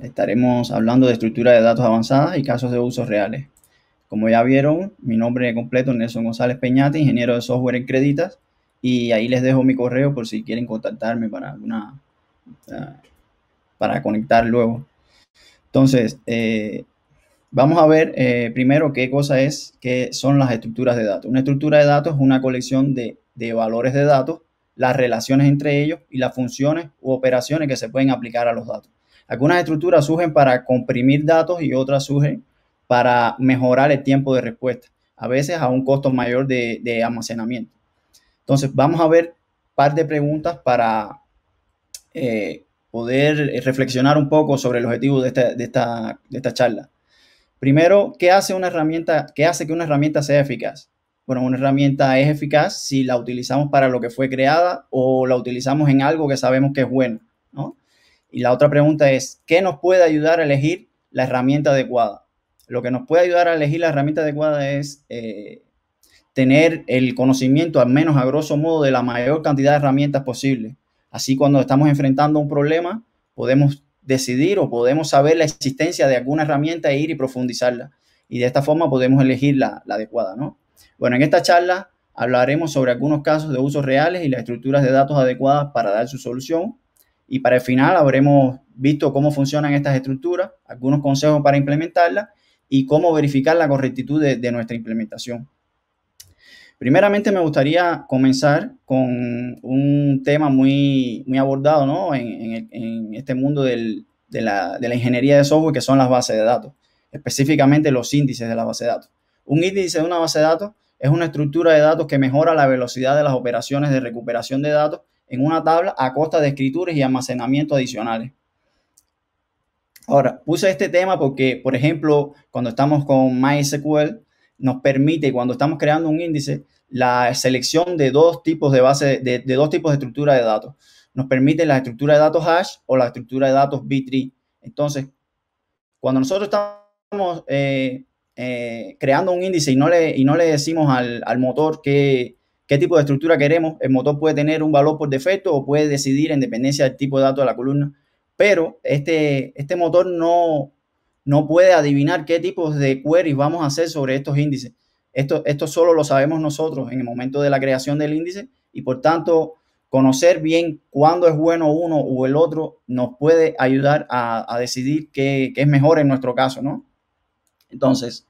Estaremos hablando de estructura de datos avanzadas y casos de usos reales. Como ya vieron, mi nombre completo es Nelson González Peñate, ingeniero de software en Creditas, y ahí les dejo mi correo por si quieren contactarme para alguna eh, para conectar luego. Entonces, eh, vamos a ver eh, primero qué cosa es, qué son las estructuras de datos. Una estructura de datos es una colección de valores de datos, las relaciones entre ellos y las funciones u operaciones que se pueden aplicar a los datos. Algunas estructuras surgen para comprimir datos y otras surgen para mejorar el tiempo de respuesta, a veces a un costo mayor de, almacenamiento. Entonces, vamos a ver un par de preguntas para eh, poder reflexionar un poco sobre el objetivo de esta, charla. Primero, ¿qué hace, una herramienta, ¿qué hace que una herramienta sea eficaz? Bueno, una herramienta es eficaz si la utilizamos para lo que fue creada o la utilizamos en algo que sabemos que es bueno, ¿no? Y la otra pregunta es, ¿qué nos puede ayudar a elegir la herramienta adecuada? Lo que nos puede ayudar a elegir la herramienta adecuada es eh, tener el conocimiento, al menos a grosso modo, de la mayor cantidad de herramientas posible. Así cuando estamos enfrentando un problema, podemos decidir o podemos saber la existencia de alguna herramienta e ir y profundizarla. Y de esta forma podemos elegir la, adecuada, ¿no? Bueno, en esta charla hablaremos sobre algunos casos de usos reales y las estructuras de datos adecuadas para dar su solución y para el final habremos visto cómo funcionan estas estructuras, algunos consejos para implementarlas y cómo verificar la correctitud de, nuestra implementación. Primeramente me gustaría comenzar con un tema muy, muy abordado en, este mundo de, la, de, la, ingeniería de software que son las bases de datos, específicamente los índices de las bases de datos. Un índice de una base de datos es una estructura de datos que mejora la velocidad de las operaciones de recuperación de datos en una tabla a costa de escrituras y almacenamiento adicionales. Ahora, puse este tema porque, por ejemplo, cuando estamos con MySQL, nos permite, cuando estamos creando un índice, la selección de dos tipos de base, de, dos tipos de estructura de datos. Nos permite la estructura de datos hash o la estructura de datos B3. Entonces, cuando nosotros estamos eh, eh, creando un índice y no le, y no le decimos al, al motor que, qué tipo de estructura queremos. El motor puede tener un valor por defecto o puede decidir en dependencia del tipo de dato de la columna. Pero este, este motor no, no puede adivinar qué tipos de queries vamos a hacer sobre estos índices. Esto, esto solo lo sabemos nosotros en el momento de la creación del índice y por tanto conocer bien cuándo es bueno uno o el otro nos puede ayudar a, a decidir qué, qué, es mejor en nuestro caso, ¿no? Entonces,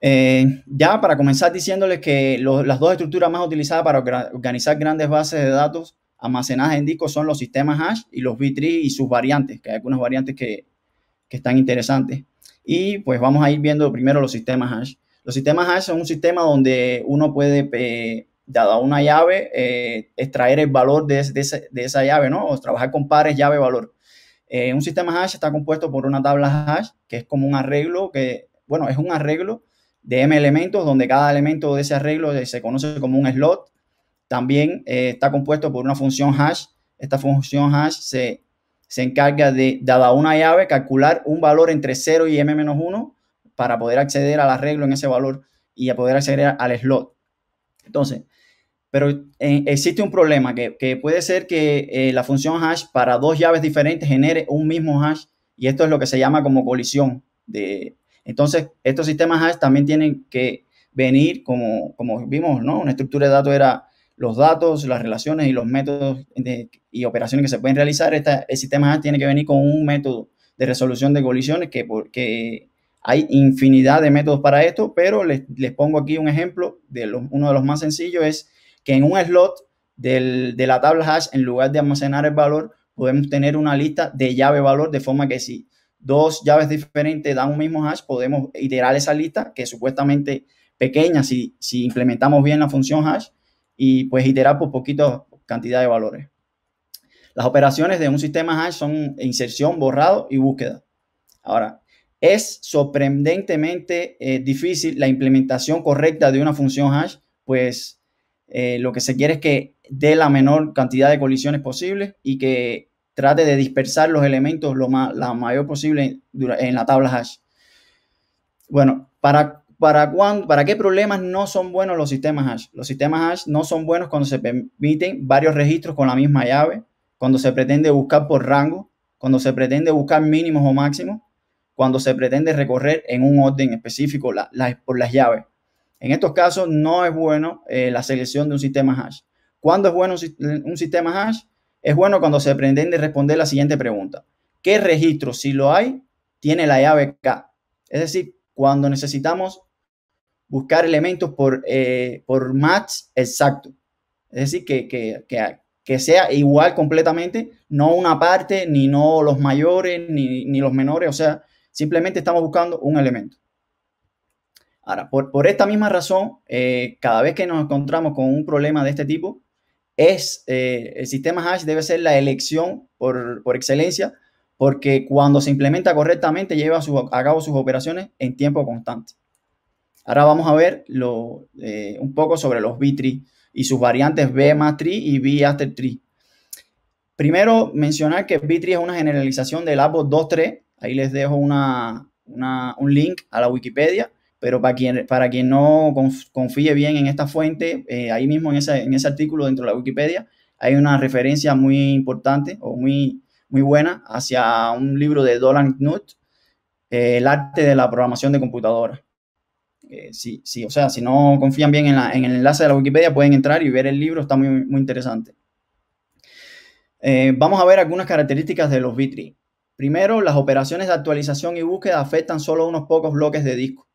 eh, ya para comenzar diciéndoles que las dos estructuras más utilizadas para organizar grandes bases de datos almacenadas en disco son los sistemas hash y los B3 y sus variantes, que hay algunas variantes que, están interesantes. Y pues vamos a ir viendo primero los sistemas hash. Los sistemas hash son un sistema donde uno puede, eh, dada una llave, eh, extraer el valor de, esa llave, ¿no? O trabajar con pares llave-valor. Eh, un sistema hash está compuesto por una tabla hash, que es como un arreglo, que, bueno, es un arreglo de M elementos, donde cada elemento de ese arreglo se conoce como un slot. También eh, está compuesto por una función hash. Esta función hash se, encarga de, dada una llave, calcular un valor entre 0 y m-1 para poder acceder al arreglo en ese valor y a poder acceder al slot. Entonces, pero eh, existe un problema que, puede ser que eh, la función hash para dos llaves diferentes genere un mismo hash y esto es lo que se llama como colisión de, entonces, estos sistemas HASH también tienen que venir, como, como vimos, ¿no? Una estructura de datos era los datos, las relaciones y los métodos y operaciones que se pueden realizar. el sistema HASH tiene que venir con un método de resolución de colisiones que, porque hay infinidad de métodos para esto, pero les, pongo aquí un ejemplo de uno de los más sencillos es que en un slot de la tabla hash, en lugar de almacenar el valor, podemos tener una lista de llave valor de forma que si dos llaves diferentes dan un mismo hash, podemos iterar esa lista que es supuestamente pequeña si, si implementamos bien la función hash y pues iterar por poquito cantidad de valores. Las operaciones de un sistema hash son inserción, borrado y búsqueda. Ahora, es sorprendentemente eh, difícil la implementación correcta de una función hash, pues eh, lo que se quiere es que dé la menor cantidad de colisiones posibles y que trate de dispersar los elementos lo, más la mayor posible en, la tabla hash. Bueno, ¿para, para, ¿para qué problemas no son buenos los sistemas hash? Los sistemas hash no son buenos cuando se permiten varios registros con la misma llave, cuando se pretende buscar por rango, cuando se pretende buscar mínimos o máximos, cuando se pretende recorrer en un orden específico por las llaves. En estos casos no es bueno eh, la selección de un sistema hash. ¿Cuándo es bueno un sistema hash? es bueno cuando se pretende responder la siguiente pregunta. ¿Qué registro, si lo hay, tiene la llave K? Es decir, cuando necesitamos buscar elementos por, eh, por match exacto. Es decir, que, que, sea igual completamente, no una parte, ni no los mayores, ni, los menores. O sea, simplemente estamos buscando un elemento. Ahora, por, por esta misma razón, eh, cada vez que nos encontramos con un problema de este tipo, es, eh, el sistema hash debe ser la elección por, excelencia, porque cuando se implementa correctamente lleva a cabo sus operaciones en tiempo constante. Ahora vamos a ver lo, eh, un poco sobre los B-Tree y sus variantes B y B after Primero, mencionar que B-Tree es una generalización del árbol 2.3. Ahí les dejo una, un link a la Wikipedia pero para quien, para quien no confíe bien en esta fuente, eh, ahí mismo en ese, artículo dentro de la Wikipedia hay una referencia muy importante o muy, muy buena hacia un libro de Dolan Knuth, eh, El arte de la programación de computadora. Eh, sí, sí, o sea, si no confían bien en, el enlace de la Wikipedia, pueden entrar y ver el libro, está muy, muy interesante. vamos a ver algunas características de los vitri Primero, las operaciones de actualización y búsqueda afectan solo unos pocos bloques de disco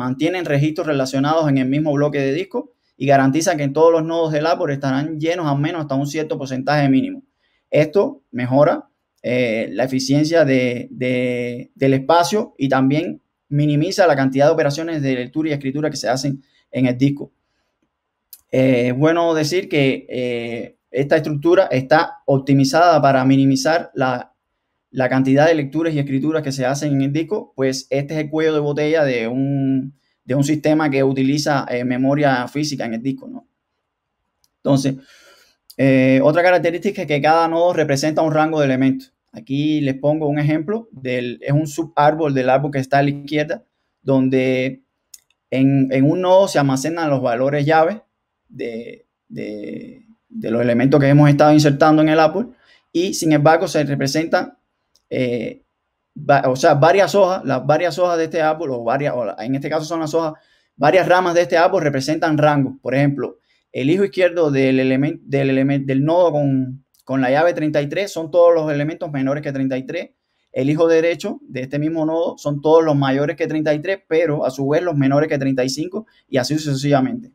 mantienen registros relacionados en el mismo bloque de disco y garantizan que en todos los nodos del árbol estarán llenos al menos hasta un cierto porcentaje mínimo. Esto mejora eh, la eficiencia del espacio y también minimiza la cantidad de operaciones de lectura y escritura que se hacen en el disco. Eh, es bueno decir que eh, esta estructura está optimizada para minimizar la la cantidad de lecturas y escrituras que se hacen en el disco, pues este es el cuello de botella de un, sistema que utiliza eh, memoria física en el disco, ¿no? Entonces, eh, otra característica es que cada nodo representa un rango de elementos. Aquí les pongo un ejemplo, del, es un subárbol del árbol que está a la izquierda, donde en, un nodo se almacenan los valores llaves de, de los elementos que hemos estado insertando en el árbol y sin embargo se representan eh, o sea, varias hojas, las varias hojas de este árbol, o varias, en este caso son las hojas, varias ramas de este árbol representan rangos. Por ejemplo, el hijo izquierdo del, elemento del, nodo con, con la llave 33 son todos los elementos menores que 33. El hijo derecho de este mismo nodo son todos los mayores que 33, pero a su vez los menores que 35 y así sucesivamente.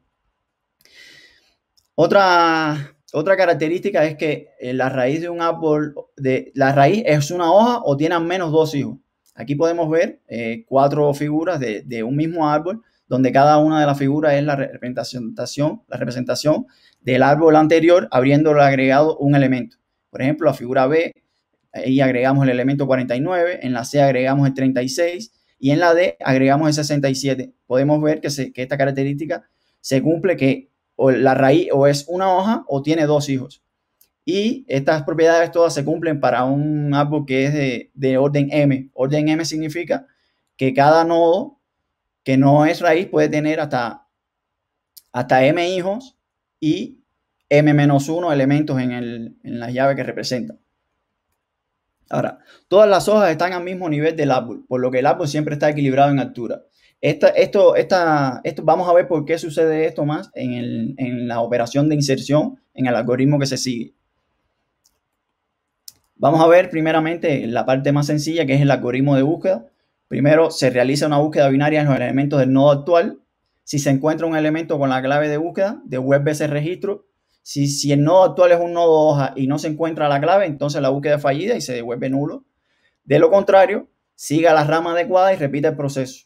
Otra otra característica es que eh, la raíz de un árbol, de, la raíz es una hoja o tiene al menos dos hijos. Aquí podemos ver eh, cuatro figuras de, un mismo árbol, donde cada una de las figuras es la representación, la representación del árbol anterior, habiéndole agregado un elemento. Por ejemplo, la figura B, ahí agregamos el elemento 49, en la C agregamos el 36 y en la D agregamos el 67. Podemos ver que, que esta característica se cumple que o la raíz o es una hoja o tiene dos hijos. Y estas propiedades todas se cumplen para un árbol que es de, orden M. Orden M significa que cada nodo que no es raíz puede tener hasta, hasta M hijos y M-1 elementos en, el, en la llave que representa Ahora, todas las hojas están al mismo nivel del árbol, por lo que el árbol siempre está equilibrado en altura esto, vamos a ver por qué sucede esto más en, la operación de inserción, en el algoritmo que se sigue. Vamos a ver primeramente la parte más sencilla que es el algoritmo de búsqueda. Primero se realiza una búsqueda binaria en los elementos del nodo actual. Si se encuentra un elemento con la clave de búsqueda, devuelve ese registro. Si, si el nodo actual es un nodo hoja y no se encuentra la clave, entonces la búsqueda es fallida y se devuelve nulo. De lo contrario, siga la rama adecuada y repite el proceso.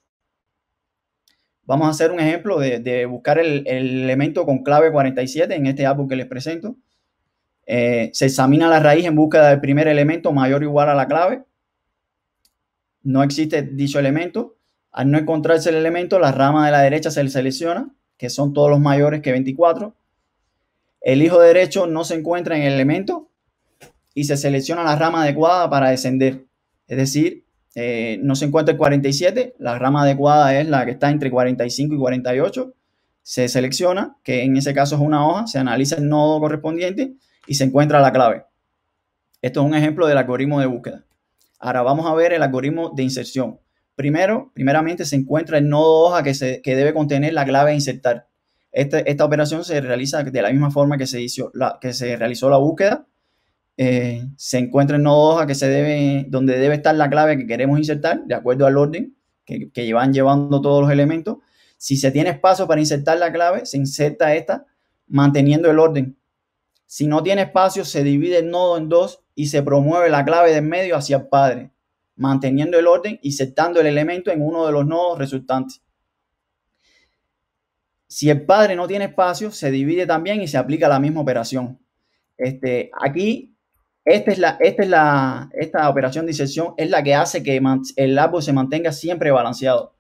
Vamos a hacer un ejemplo de, buscar el, elemento con clave 47 en este árbol que les presento. Eh, se examina la raíz en búsqueda del primer elemento mayor o igual a la clave. No existe dicho elemento. Al no encontrarse el elemento, la rama de la derecha se selecciona, que son todos los mayores que 24. El hijo derecho no se encuentra en el elemento y se selecciona la rama adecuada para descender. Es decir, eh, no se encuentra el 47, la rama adecuada es la que está entre 45 y 48, se selecciona, que en ese caso es una hoja, se analiza el nodo correspondiente y se encuentra la clave. Esto es un ejemplo del algoritmo de búsqueda. Ahora vamos a ver el algoritmo de inserción. Primero, primeramente se encuentra el nodo hoja que, debe contener la clave a insertar. Este, esta operación se realiza de la misma forma que se, hizo la, que se realizó la búsqueda eh, se encuentra nodo a que se debe, donde debe estar la clave que queremos insertar, de acuerdo al orden que, llevan llevando todos los elementos. Si se tiene espacio para insertar la clave, se inserta esta manteniendo el orden. Si no tiene espacio, se divide el nodo en dos y se promueve la clave del medio hacia el padre, manteniendo el orden y insertando el elemento en uno de los nodos resultantes. Si el padre no tiene espacio, se divide también y se aplica la misma operación. Este, aquí esta, es la, esta, es la, esta operación de inserción es la que hace que el árbol se mantenga siempre balanceado.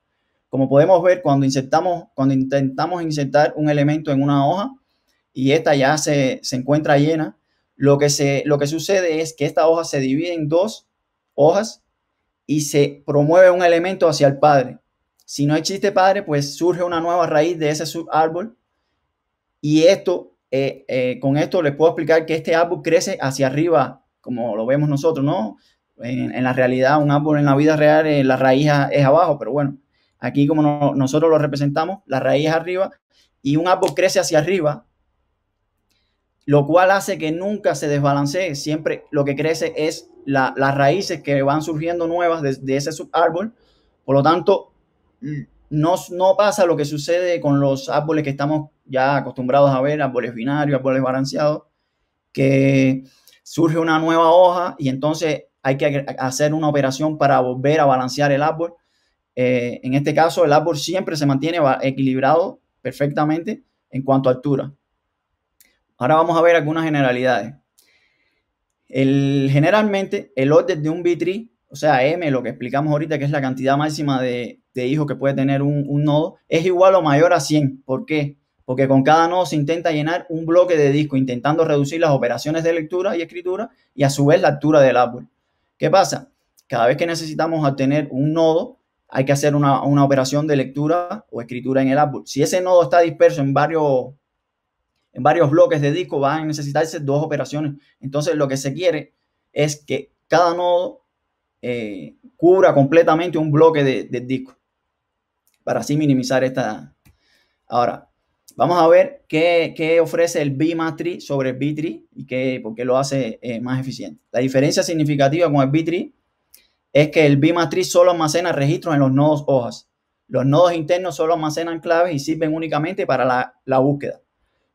Como podemos ver, cuando, insertamos, cuando intentamos insertar un elemento en una hoja y esta ya se, se encuentra llena, lo que, se, lo que sucede es que esta hoja se divide en dos hojas y se promueve un elemento hacia el padre. Si no existe padre, pues surge una nueva raíz de ese subárbol y esto, eh, eh, con esto les puedo explicar que este árbol crece hacia arriba como lo vemos nosotros, ¿no? En, la realidad, un árbol en la vida real, eh, la raíz es abajo, pero bueno, aquí como nosotros lo representamos, la raíz es arriba y un árbol crece hacia arriba, lo cual hace que nunca se desbalancee, siempre lo que crece es las raíces que van surgiendo nuevas de, de ese subárbol, por lo tanto, mm, no, no, pasa lo que sucede con los árboles que estamos ya acostumbrados a ver, árboles binarios, árboles balanceados, que surge una nueva hoja y entonces hay que hacer una operación para volver a balancear el árbol. Eh, en este caso, el árbol siempre se mantiene equilibrado perfectamente en cuanto a altura. Ahora vamos a ver algunas generalidades. generalmente, el orden de un b o sea, M, lo que explicamos ahorita, que es la cantidad máxima de, hijos que puede tener un, un, nodo, es igual o mayor a 100. ¿Por qué? porque con cada nodo se intenta llenar un bloque de disco, intentando reducir las operaciones de lectura y escritura y a su vez la altura del árbol. ¿Qué pasa? Cada vez que necesitamos obtener un nodo, hay que hacer una, operación de lectura o escritura en el árbol. Si ese nodo está disperso en varios, en varios bloques de disco, van a necesitarse dos operaciones. Entonces, lo que se quiere es que cada nodo eh, cubra completamente un bloque de, de disco para así minimizar esta. Ahora, Vamos a ver qué, ofrece el B-Matrix sobre el B-Tree y qué, por qué lo hace eh, más eficiente. La diferencia significativa con el B-Tree es que el B-Matrix solo almacena registros en los nodos hojas. Los nodos internos solo almacenan claves y sirven únicamente para la, la búsqueda.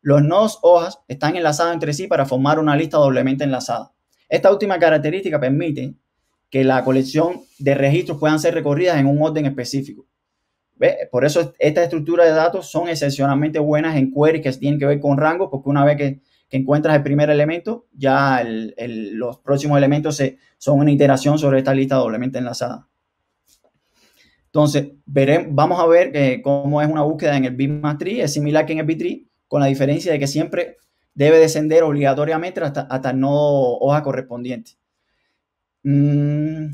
Los nodos hojas están enlazados entre sí para formar una lista doblemente enlazada. Esta última característica permite que la colección de registros puedan ser recorridas en un orden específico. Por eso estas estructuras de datos son excepcionalmente buenas en queries que tienen que ver con rangos, porque una vez que, encuentras el primer elemento, ya los próximos elementos se, son una iteración sobre esta lista doblemente enlazada. Entonces, vamos a ver cómo es una búsqueda en el BIM Tree. Es similar que en el B-Tree, con la diferencia de que siempre debe descender obligatoriamente hasta, el nodo hoja correspondiente. Mm,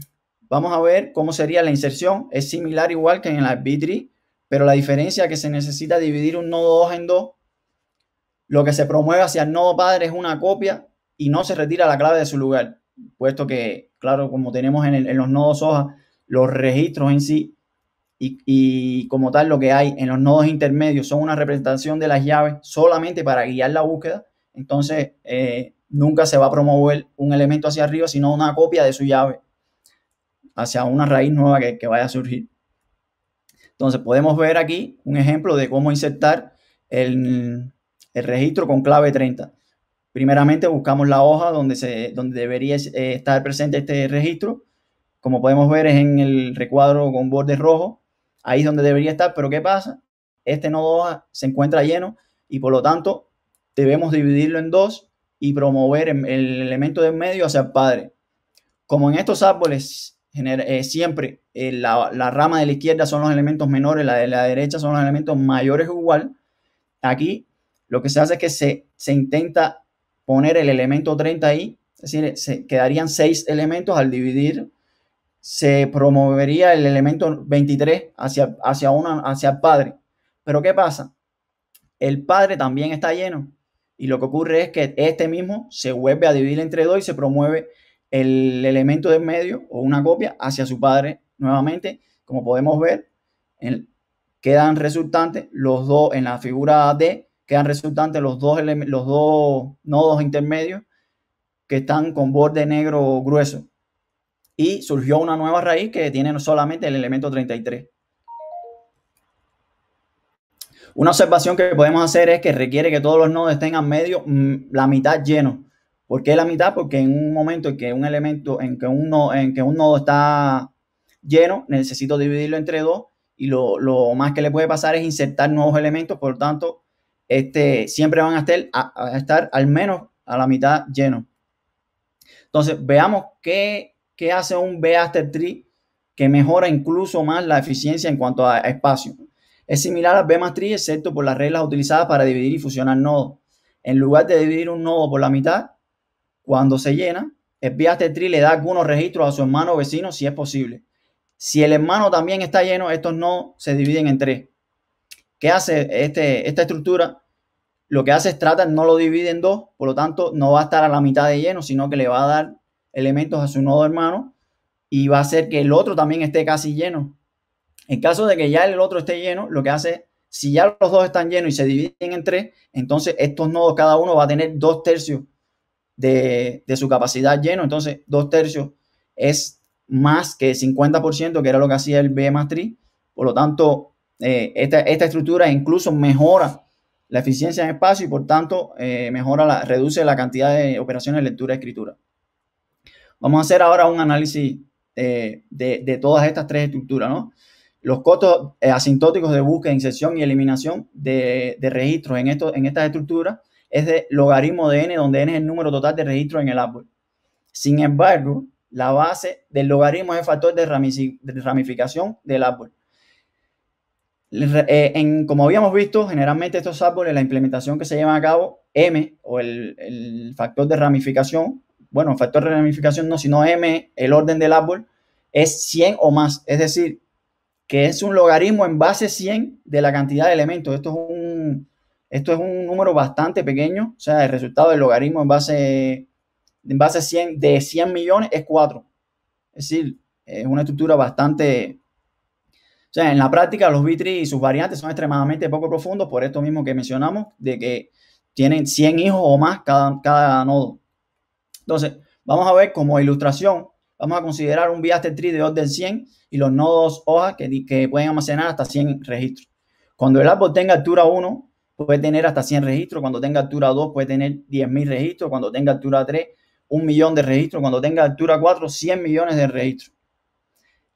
Vamos a ver cómo sería la inserción. Es similar igual que en el arbitri, pero la diferencia es que se necesita dividir un nodo 2 en dos. Lo que se promueve hacia el nodo padre es una copia y no se retira la clave de su lugar, puesto que, claro, como tenemos en, los nodos hoja, los registros en sí y, como tal lo que hay en los nodos intermedios son una representación de las llaves solamente para guiar la búsqueda, entonces eh, nunca se va a promover un elemento hacia arriba, sino una copia de su llave hacia una raíz nueva que, vaya a surgir. Entonces podemos ver aquí un ejemplo de cómo insertar el, registro con clave 30. Primeramente buscamos la hoja donde, se, donde debería eh, estar presente este registro. Como podemos ver es en el recuadro con borde rojo. Ahí es donde debería estar, pero ¿qué pasa? Este nodo hoja se encuentra lleno y por lo tanto debemos dividirlo en dos y promover el, el elemento del medio hacia el padre. Como en estos árboles eh, siempre eh, la, rama de la izquierda son los elementos menores, la de la derecha son los elementos mayores igual. Aquí lo que se hace es que se, se intenta poner el elemento 30 ahí, es decir, se quedarían 6 elementos al dividir, se promovería el elemento 23 hacia, hacia, una, hacia el padre. Pero ¿qué pasa? El padre también está lleno y lo que ocurre es que este mismo se vuelve a dividir entre dos y se promueve el elemento de medio o una copia hacia su padre nuevamente. Como podemos ver, quedan resultantes los dos en la figura D, quedan resultantes los dos, los dos nodos intermedios que están con borde negro grueso. Y surgió una nueva raíz que tiene solamente el elemento 33. Una observación que podemos hacer es que requiere que todos los nodos tengan medio, mm, la mitad lleno. ¿Por qué la mitad? Porque en un momento en que un elemento, en que un nodo, en que un nodo está lleno, necesito dividirlo entre dos y lo, más que le puede pasar es insertar nuevos elementos, por lo tanto, este, siempre van a estar, a, estar al menos a la mitad lleno. Entonces, veamos qué, hace un b Tree que mejora incluso más la eficiencia en cuanto a, espacio. Es similar al b más Tree, excepto por las reglas utilizadas para dividir y fusionar nodos. En lugar de dividir un nodo por la mitad, cuando se llena, el tri tri le da algunos registros a su hermano vecino si es posible. Si el hermano también está lleno, estos no se dividen en tres. ¿Qué hace este, esta estructura? Lo que hace es tratar, no lo divide en dos, por lo tanto no va a estar a la mitad de lleno, sino que le va a dar elementos a su nodo hermano y va a hacer que el otro también esté casi lleno. En caso de que ya el otro esté lleno, lo que hace, si ya los dos están llenos y se dividen en tres, entonces estos nodos cada uno va a tener dos tercios de, su capacidad lleno. Entonces, dos tercios es más que 50%, que era lo que hacía el B más Por lo tanto, eh, esta, estructura incluso mejora la eficiencia en espacio y por tanto eh, mejora reduce la cantidad de operaciones de lectura y escritura. Vamos a hacer ahora un análisis eh, de, todas estas tres estructuras, Los costos asintóticos de búsqueda, inserción y eliminación de, registros en, en estas estructuras es de logaritmo de n, donde n es el número total de registros en el árbol. Sin embargo, la base del logaritmo es el factor de ramificación del árbol. Eh, en, como habíamos visto, generalmente estos árboles, la implementación que se lleva a cabo, m o el, el factor de ramificación, bueno, el factor de ramificación no, sino m, el orden del árbol, es 100 o más. Es decir, que es un logaritmo en base 100 de la cantidad de elementos. Esto es un, esto es un número bastante pequeño, o sea, el resultado del logaritmo en base, en base 100, de 100 millones es 4. Es decir, es una estructura bastante... O sea, en la práctica los vitri y sus variantes son extremadamente poco profundos por esto mismo que mencionamos, de que tienen 100 hijos o más cada, cada nodo. Entonces, vamos a ver como ilustración, vamos a considerar un viaje tree de orden 100 y los nodos hojas que, que pueden almacenar hasta 100 registros. Cuando el árbol tenga altura 1, puede tener hasta 100 registros, cuando tenga altura 2 puede tener 10.000 registros, cuando tenga altura 3 un millón de registros, cuando tenga altura 4 100 millones de registros.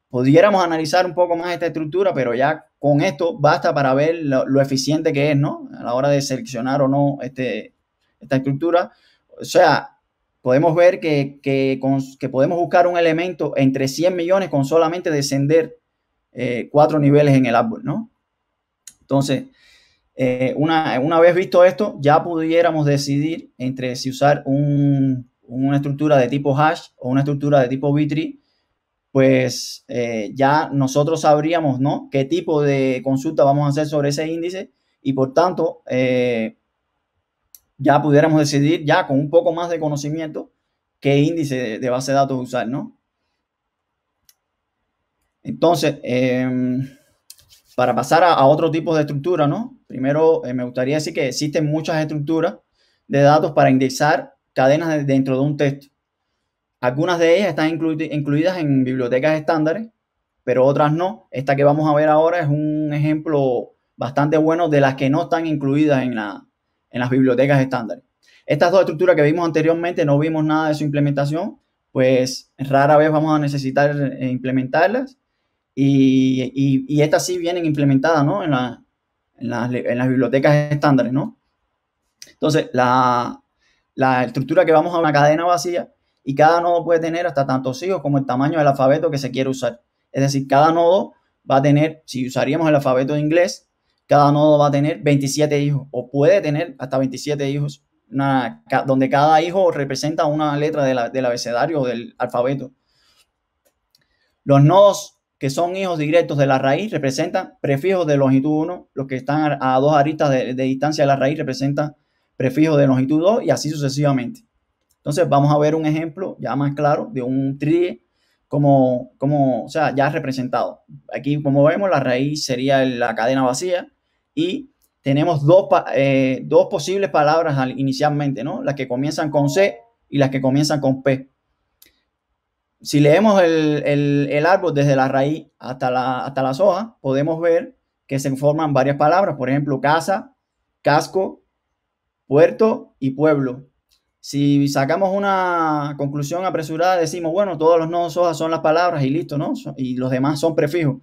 Pudiéramos analizar un poco más esta estructura, pero ya con esto basta para ver lo, eficiente que es, ¿no? A la hora de seleccionar o no este, esta estructura. O sea, podemos ver que, podemos buscar un elemento entre 100 millones con solamente descender eh, cuatro niveles en el árbol, ¿no? Entonces, eh, una, una, vez visto esto, ya pudiéramos decidir entre si usar una estructura de tipo hash o una estructura de tipo B3, pues eh, ya nosotros sabríamos ¿no? qué tipo de consulta vamos a hacer sobre ese índice y por tanto eh, ya pudiéramos decidir ya con un poco más de conocimiento qué índice de, base de datos usar, ¿no? Entonces, em, para pasar a, otro tipo de estructura, ¿no? Primero, eh, me gustaría decir que existen muchas estructuras de datos para indexar cadenas dentro de un texto. Algunas de ellas están incluidas en bibliotecas estándares, pero otras no. Esta que vamos a ver ahora es un ejemplo bastante bueno de las que no están incluidas en, las bibliotecas estándares. Estas dos estructuras que vimos anteriormente no vimos nada de su implementación, pues rara vez vamos a necesitar eh, implementarlas. Y, estas sí vienen implementadas ¿no? en, la, en las, bibliotecas estándares, ¿no? Entonces, la, estructura que vamos a una cadena vacía y cada nodo puede tener hasta tantos hijos como el tamaño del alfabeto que se quiere usar. Es decir, cada nodo va a tener, si usaríamos el alfabeto inglés, cada nodo va a tener 27 hijos o puede tener hasta 27 hijos, donde cada hijo representa una letra del abecedario o del alfabeto. Los nodos que son hijos directos de la raíz, representan prefijos de longitud 1, los que están a dos aristas de, distancia de la raíz representan prefijos de longitud 2 y así sucesivamente. Entonces vamos a ver un ejemplo ya más claro de un trie como, como, o sea, ya representado. Aquí, como vemos, la raíz sería la cadena vacía y tenemos dos, eh, dos posibles palabras inicialmente, ¿no? Las que comienzan con C y las que comienzan con P si leemos el, árbol desde la raíz hasta, la, hasta las hojas, podemos ver que se forman varias palabras, por ejemplo, casa, casco, puerto y pueblo. Si sacamos una conclusión apresurada, decimos, bueno, todos los nodos hojas son las palabras y listo, ¿no? Y los demás son prefijos.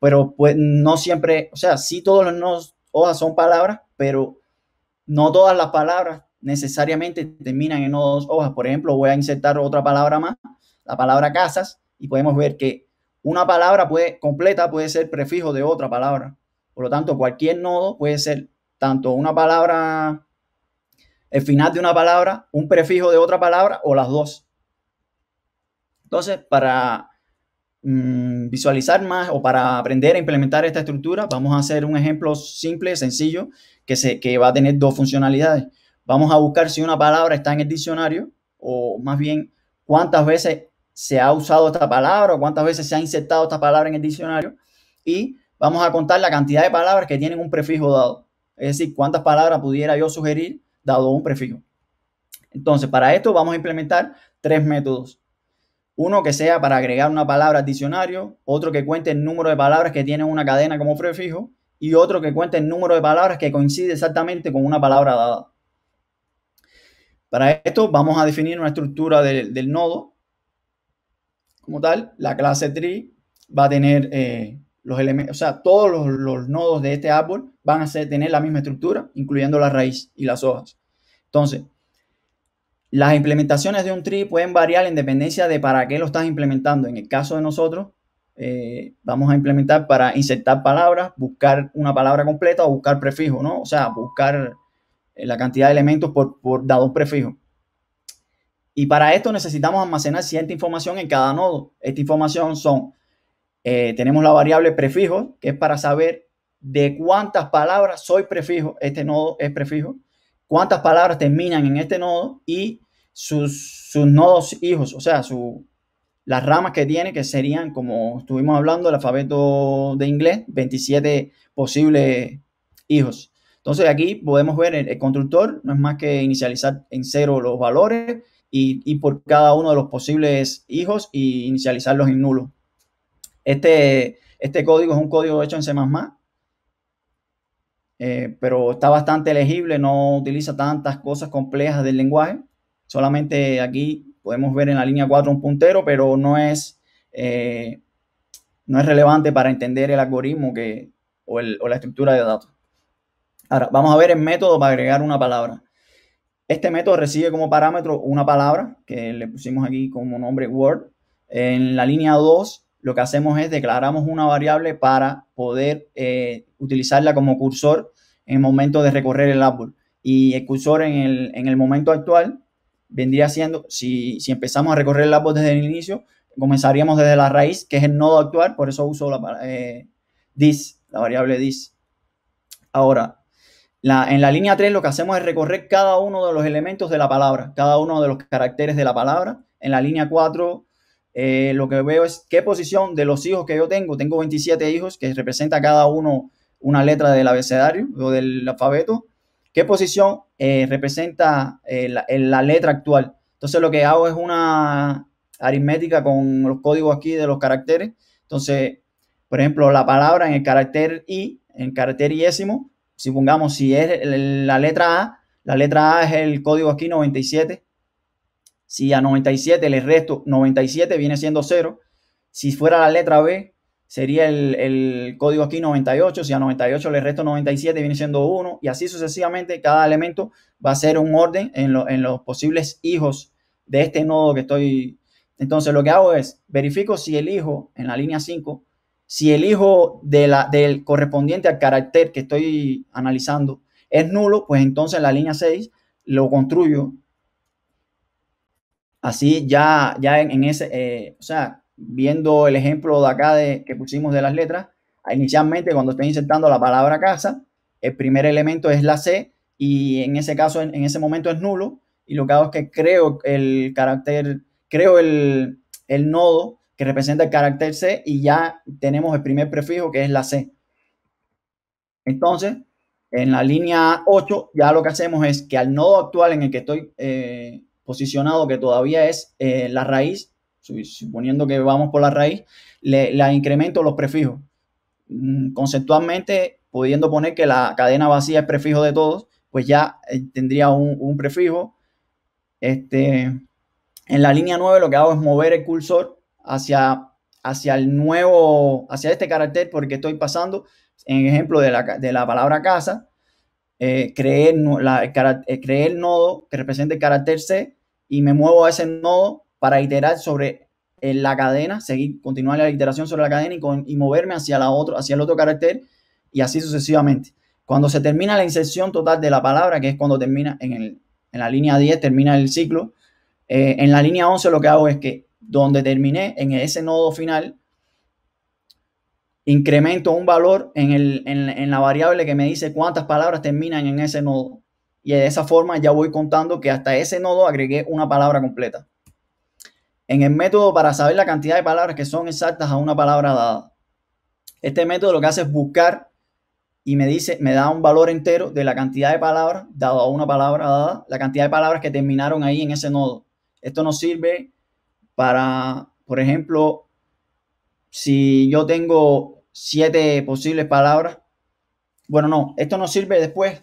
Pero pues no siempre, o sea, sí todos los nodos hojas son palabras, pero no todas las palabras necesariamente terminan en nodos hojas. Por ejemplo, voy a insertar otra palabra más la palabra casas y podemos ver que una palabra puede, completa puede ser prefijo de otra palabra. Por lo tanto, cualquier nodo puede ser tanto una palabra, el final de una palabra, un prefijo de otra palabra o las dos. Entonces, para mm, visualizar más o para aprender a implementar esta estructura, vamos a hacer un ejemplo simple, sencillo, que, se, que va a tener dos funcionalidades. Vamos a buscar si una palabra está en el diccionario o más bien cuántas veces se ha usado esta palabra o cuántas veces se ha insertado esta palabra en el diccionario y vamos a contar la cantidad de palabras que tienen un prefijo dado. Es decir, cuántas palabras pudiera yo sugerir dado un prefijo. Entonces, para esto vamos a implementar tres métodos. Uno que sea para agregar una palabra al diccionario, otro que cuente el número de palabras que tienen una cadena como prefijo y otro que cuente el número de palabras que coincide exactamente con una palabra dada. Para esto vamos a definir una estructura del, del nodo como tal, la clase tree va a tener eh, los elementos, o sea, todos los, nodos de este árbol van a tener la misma estructura, incluyendo la raíz y las hojas. Entonces, las implementaciones de un tree pueden variar en dependencia de para qué lo estás implementando. En el caso de nosotros, eh, vamos a implementar para insertar palabras, buscar una palabra completa o buscar prefijo, ¿no? O sea, buscar eh, la cantidad de elementos por, por dado un prefijo. Y para esto necesitamos almacenar cierta información en cada nodo. Esta información son, eh, tenemos la variable prefijo, que es para saber de cuántas palabras soy prefijo, este nodo es prefijo, cuántas palabras terminan en este nodo y sus, sus nodos hijos, o sea, las ramas que tiene, que serían, como estuvimos hablando, el alfabeto de inglés, 27 posibles hijos. Entonces aquí podemos ver el constructor, no es más que inicializar en cero los valores y, por cada uno de los posibles hijos y inicializarlos en nulo. Este, este código es un código hecho en C++, eh, pero está bastante legible, no utiliza tantas cosas complejas del lenguaje. Solamente aquí podemos ver en la línea 4 un puntero, pero no es, eh, no es relevante para entender el algoritmo que, o la estructura de datos. Ahora, vamos a ver el método para agregar una palabra. Este método recibe como parámetro una palabra que le pusimos aquí como nombre Word. En la línea 2 lo que hacemos es declaramos una variable para poder eh, utilizarla como cursor en el momento de recorrer el árbol. Y el cursor en el, momento actual vendría siendo, si, empezamos a recorrer el árbol desde el inicio, comenzaríamos desde la raíz, que es el nodo actual, por eso uso la, eh, la variable this. Ahora, en la línea 3 lo que hacemos es recorrer cada uno de los elementos de la palabra, cada uno de los caracteres de la palabra. En la línea 4 eh, lo que veo es qué posición de los hijos que yo tengo. Tengo 27 hijos que representa cada uno una letra del abecedario o del alfabeto. ¿Qué posición eh, representa eh, la, letra actual? Entonces lo que hago es una aritmética con los códigos aquí de los caracteres. Entonces, por ejemplo, la palabra en el carácter I, en el carácter yésimo, si pongamos, si es la letra A, la letra A es el código aquí 97. Si a 97 le resto 97, viene siendo 0. Si fuera la letra B, sería el, código aquí 98. Si a 98 le resto 97, viene siendo 1. Y así sucesivamente, cada elemento va a ser un orden en, en los posibles hijos de este nodo que estoy. Entonces, lo que hago es verifico si el hijo en la línea 5 si el hijo de la, del correspondiente al carácter que estoy analizando es nulo, pues entonces la línea 6 lo construyo. Así ya, ya en, ese, eh, o sea, viendo el ejemplo de acá de, que pusimos de las letras, inicialmente cuando estoy insertando la palabra casa, el primer elemento es la C y en ese caso, en, ese momento es nulo. Y lo que hago es que creo el carácter, creo el, el nodo que representa el carácter C y ya tenemos el primer prefijo que es la C. Entonces, en la línea 8 ya lo que hacemos es que al nodo actual en el que estoy eh, posicionado, que todavía es eh, la raíz, suponiendo que vamos por la raíz, le, incremento los prefijos. Mm, conceptualmente, pudiendo poner que la cadena vacía es prefijo de todos, pues ya eh, tendría un, prefijo. Este, en la línea 9 lo que hago es mover el cursor hacia, hacia el nuevo, hacia este carácter, porque estoy pasando, en ejemplo de la, palabra casa, eh, eh, creé el nodo que representa el carácter C y me muevo a ese nodo para iterar sobre la cadena, seguir, continuar la iteración sobre la cadena y, moverme hacia, la otro, hacia el otro carácter y así sucesivamente. Cuando se termina la inserción total de la palabra, que es cuando termina en, el, la línea 10, termina el ciclo, eh, en la línea 11 lo que hago es que donde terminé en ese nodo final, incremento un valor en, la variable que me dice cuántas palabras terminan en ese nodo. Y de esa forma ya voy contando que hasta ese nodo agregué una palabra completa. En el método para saber la cantidad de palabras que son exactas a una palabra dada. Este método lo que hace es buscar y me dice, me da un valor entero de la cantidad de palabras dado a una palabra dada, la cantidad de palabras que terminaron ahí en ese nodo. Esto nos sirve para, por ejemplo, si yo tengo siete posibles palabras, bueno, no, esto nos sirve después.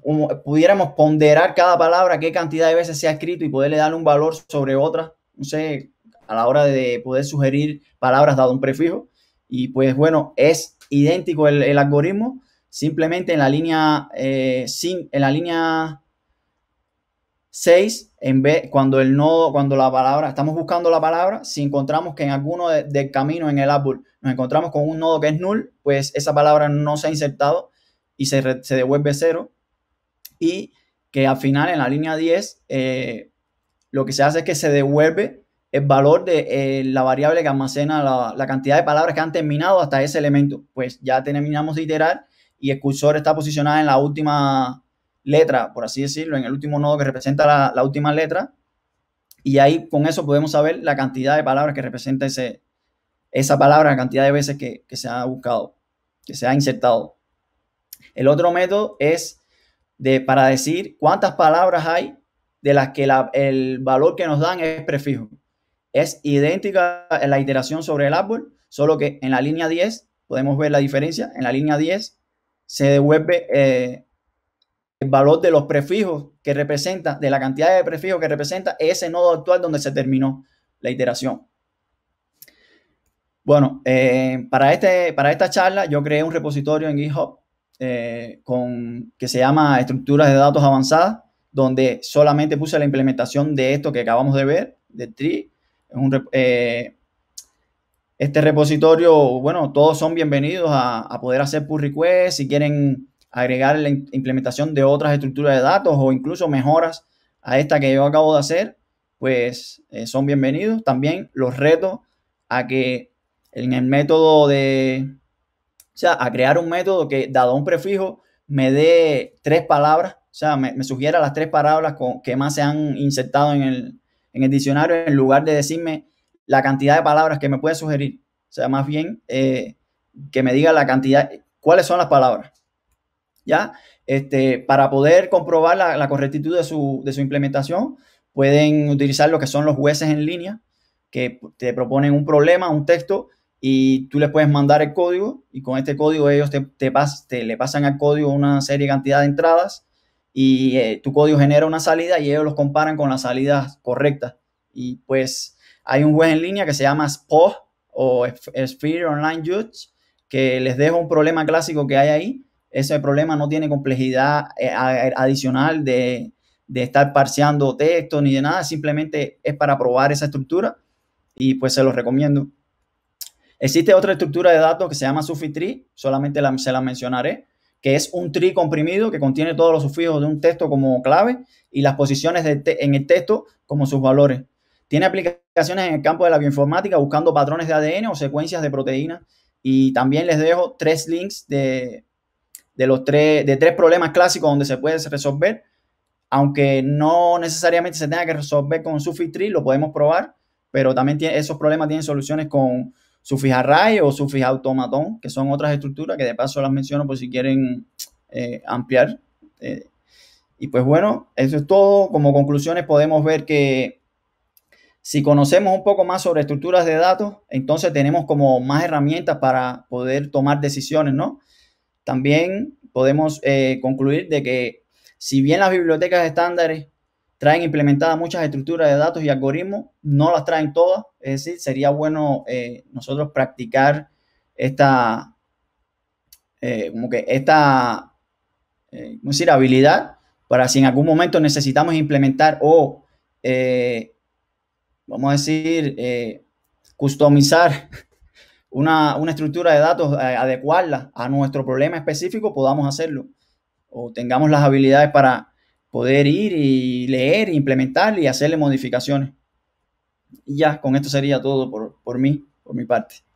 Como pudiéramos ponderar cada palabra, qué cantidad de veces se ha escrito y poderle dar un valor sobre otra, no sé, a la hora de poder sugerir palabras dado un prefijo. Y pues bueno, es idéntico el, algoritmo, simplemente en la línea, eh, sin, en la línea 6, en vez, cuando el nodo, cuando la palabra, estamos buscando la palabra, si encontramos que en alguno de, del camino en el árbol nos encontramos con un nodo que es null, pues esa palabra no se ha insertado y se, devuelve cero. Y que al final en la línea 10 eh, lo que se hace es que se devuelve el valor de eh, la variable que almacena la, cantidad de palabras que han terminado hasta ese elemento. Pues ya terminamos de iterar y el cursor está posicionado en la última letra, por así decirlo, en el último nodo que representa la, última letra. Y ahí con eso podemos saber la cantidad de palabras que representa ese, esa palabra, la cantidad de veces que, se ha buscado, que se ha insertado. El otro método es de, para decir cuántas palabras hay de las que el valor que nos dan es prefijo. Es idéntica en la iteración sobre el árbol, solo que en la línea 10, podemos ver la diferencia, en la línea 10 se devuelve eh, el valor de los prefijos que representa, de la cantidad de prefijos que representa ese nodo actual donde se terminó la iteración. Bueno, eh, para, este, para esta charla yo creé un repositorio en GitHub eh, con, que se llama Estructuras de Datos Avanzadas, donde solamente puse la implementación de esto que acabamos de ver, de Tree. Eh, este repositorio, bueno, todos son bienvenidos a, a poder hacer pull requests, si quieren agregar la implementación de otras estructuras de datos o incluso mejoras a esta que yo acabo de hacer, pues eh, son bienvenidos. También los retos a que en el método de, o sea, a crear un método que dado un prefijo me dé tres palabras, o sea, me, sugiera las tres palabras con, que más se han insertado en el, en el diccionario en lugar de decirme la cantidad de palabras que me puede sugerir. O sea, más bien eh, que me diga la cantidad, cuáles son las palabras. ¿ya? Este, para poder comprobar la, correctitud de su, implementación, pueden utilizar lo que son los jueces en línea, que te proponen un problema, un texto, y tú les puedes mandar el código, y con este código ellos te, le pasan al código una serie de cantidad de entradas, y eh, tu código genera una salida y ellos los comparan con las salidas correctas. Y pues hay un juez en línea que se llama SPO o Sphere Online Judge, que les deja un problema clásico que hay ahí ese problema no tiene complejidad eh, eh, adicional de, estar parseando texto ni de nada, simplemente es para probar esa estructura y pues se los recomiendo. Existe otra estructura de datos que se llama SufiTree, solamente la, se la mencionaré, que es un tree comprimido que contiene todos los sufijos de un texto como clave y las posiciones en el texto como sus valores. Tiene aplicaciones en el campo de la bioinformática buscando patrones de ADN o secuencias de proteínas y también les dejo tres links de, de los tres, de tres problemas clásicos donde se puede resolver. Aunque no necesariamente se tenga que resolver con Sufi Tree, lo podemos probar, pero también esos problemas tienen soluciones con Sufi Array o Sufi automaton, que son otras estructuras que de paso las menciono por si quieren eh, ampliar. Eh, y pues bueno, eso es todo. Como conclusiones podemos ver que si conocemos un poco más sobre estructuras de datos, entonces tenemos como más herramientas para poder tomar decisiones, ¿no? también podemos eh, concluir de que si bien las bibliotecas estándares traen implementadas muchas estructuras de datos y algoritmos, no las traen todas, es decir, sería bueno eh, nosotros practicar esta, eh, que esta, habilidad para si en algún momento necesitamos implementar o, vamos a decir, customizar una, estructura de datos, eh, adecuada a nuestro problema específico, podamos hacerlo. O tengamos las habilidades para poder ir y leer, implementar y hacerle modificaciones. Y ya, con esto sería todo por mí, por mi parte.